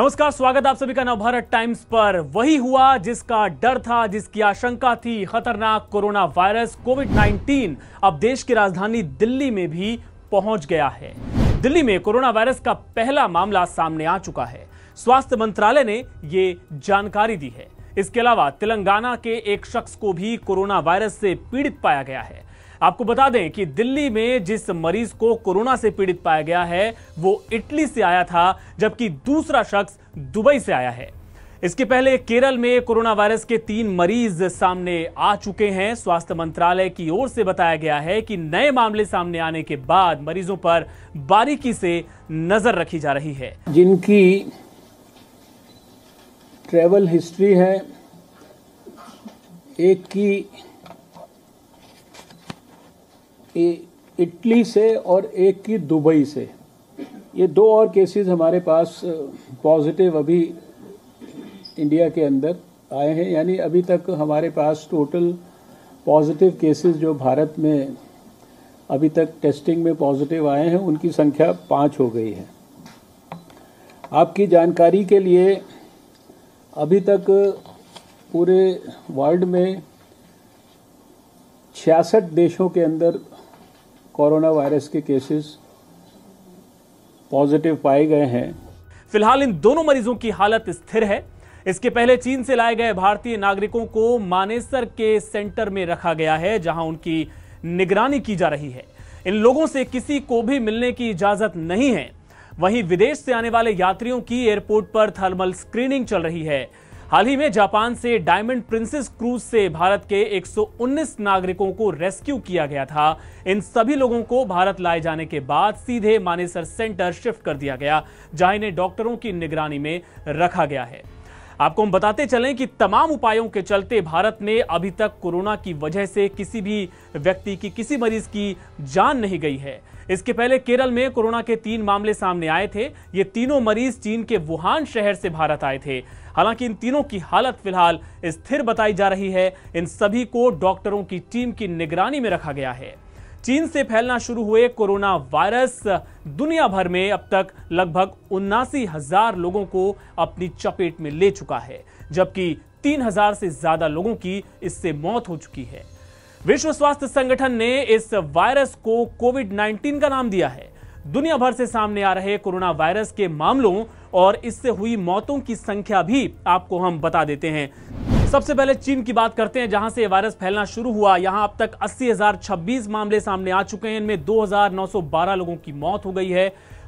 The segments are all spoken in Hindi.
नमस्कार स्वागत आप सभी का नवभारत टाइम्स पर वही हुआ जिसका डर था जिसकी आशंका थी खतरनाक कोरोना वायरस कोविड 19 अब देश की राजधानी दिल्ली में भी पहुंच गया है दिल्ली में कोरोना वायरस का पहला मामला सामने आ चुका है स्वास्थ्य मंत्रालय ने ये जानकारी दी है इसके अलावा तेलंगाना के एक शख्स को भी कोरोना वायरस से पीड़ित पाया गया है आपको बता दें कि दिल्ली में जिस मरीज को कोरोना से पीड़ित पाया गया है वो इटली से आया था जबकि दूसरा शख्स दुबई से आया है इसके पहले केरल में कोरोना वायरस के तीन मरीज सामने आ चुके हैं स्वास्थ्य मंत्रालय की ओर से बताया गया है कि नए मामले सामने आने के बाद मरीजों पर बारीकी से नजर रखी जा रही है जिनकी ट्रेवल हिस्ट्री है एक की इटली से और एक की दुबई से ये दो और केसेस हमारे पास पॉजिटिव अभी इंडिया के अंदर आए हैं यानी अभी तक हमारे पास टोटल पॉजिटिव केसेस जो भारत में अभी तक टेस्टिंग में पॉजिटिव आए हैं उनकी संख्या पाँच हो गई है आपकी जानकारी के लिए अभी तक पूरे वर्ल्ड में छियासठ देशों के अंदर कोरोना वायरस के केसेस पॉजिटिव पाए गए हैं फिलहाल इन दोनों मरीजों की हालत स्थिर है इसके पहले चीन से लाए गए भारतीय नागरिकों को मानेसर के सेंटर में रखा गया है जहां उनकी निगरानी की जा रही है इन लोगों से किसी को भी मिलने की इजाजत नहीं है वहीं विदेश से आने वाले यात्रियों की एयरपोर्ट पर थर्मल स्क्रीनिंग चल रही है हाल ही में जापान से डायमंड प्रिंसेस क्रूज से भारत के 119 नागरिकों को रेस्क्यू किया गया था इन सभी लोगों को भारत लाए जाने के बाद सीधे मानेसर सेंटर शिफ्ट कर दिया गया जहां इन्हें डॉक्टरों की निगरानी में रखा गया है आपको हम बताते चलें कि तमाम उपायों के चलते भारत ने अभी तक कोरोना की वजह से किसी भी व्यक्ति की किसी मरीज की जान नहीं गई है इसके पहले केरल में कोरोना के तीन मामले सामने आए थे ये तीनों मरीज चीन के वुहान शहर से भारत आए थे हालांकि इन तीनों की हालत फिलहाल स्थिर बताई जा रही है इन सभी को डॉक्टरों की टीम की निगरानी में रखा गया है चीन से फैलना शुरू हुए कोरोना वायरस दुनिया भर में अब तक लगभग उन्नासी हजार लोगों को अपनी चपेट में ले चुका है जबकि तीन हजार से ज्यादा लोगों की इससे मौत हो चुकी है विश्व स्वास्थ्य संगठन ने इस वायरस को कोविड 19 का नाम दिया है दुनिया भर से सामने आ रहे कोरोना वायरस के मामलों और इससे हुई मौतों की संख्या भी आपको हम बता देते हैं सबसे पहले चीन की बात करते हैं जहां से वायरस फैलना शुरू हुआ यहां अब तक 80,026 मामले सामने आ चुके हैं इनमें 2,912 लोगों की मौत हो गई है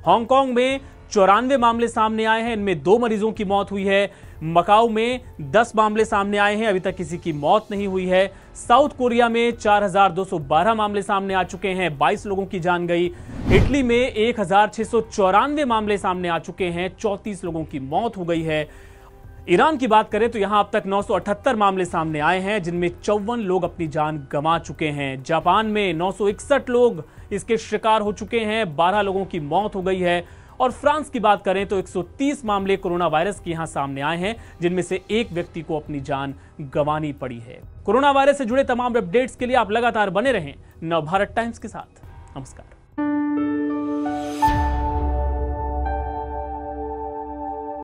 हांगकांग में चौरानवे मामले सामने आए हैं इनमें दो मरीजों की मौत हुई है मकाऊ में 10 मामले सामने आए हैं अभी तक किसी की मौत नहीं हुई है साउथ कोरिया में 4,212 मामले सामने आ चुके हैं 22 लोगों की जान गई इटली में एक मामले सामने आ चुके हैं 34 लोगों की मौत हो गई है ईरान की बात करें तो यहां अब तक 978 मामले सामने आए हैं जिनमें चौवन लोग अपनी जान गंवा चुके हैं जापान में 961 लोग इसके शिकार हो चुके हैं 12 लोगों की मौत हो गई है और फ्रांस की बात करें तो 130 मामले कोरोना वायरस के यहां सामने आए हैं जिनमें से एक व्यक्ति को अपनी जान गंवानी पड़ी है कोरोना वायरस से जुड़े तमाम अपडेट्स के लिए आप लगातार बने रहें नव भारत टाइम्स के साथ नमस्कार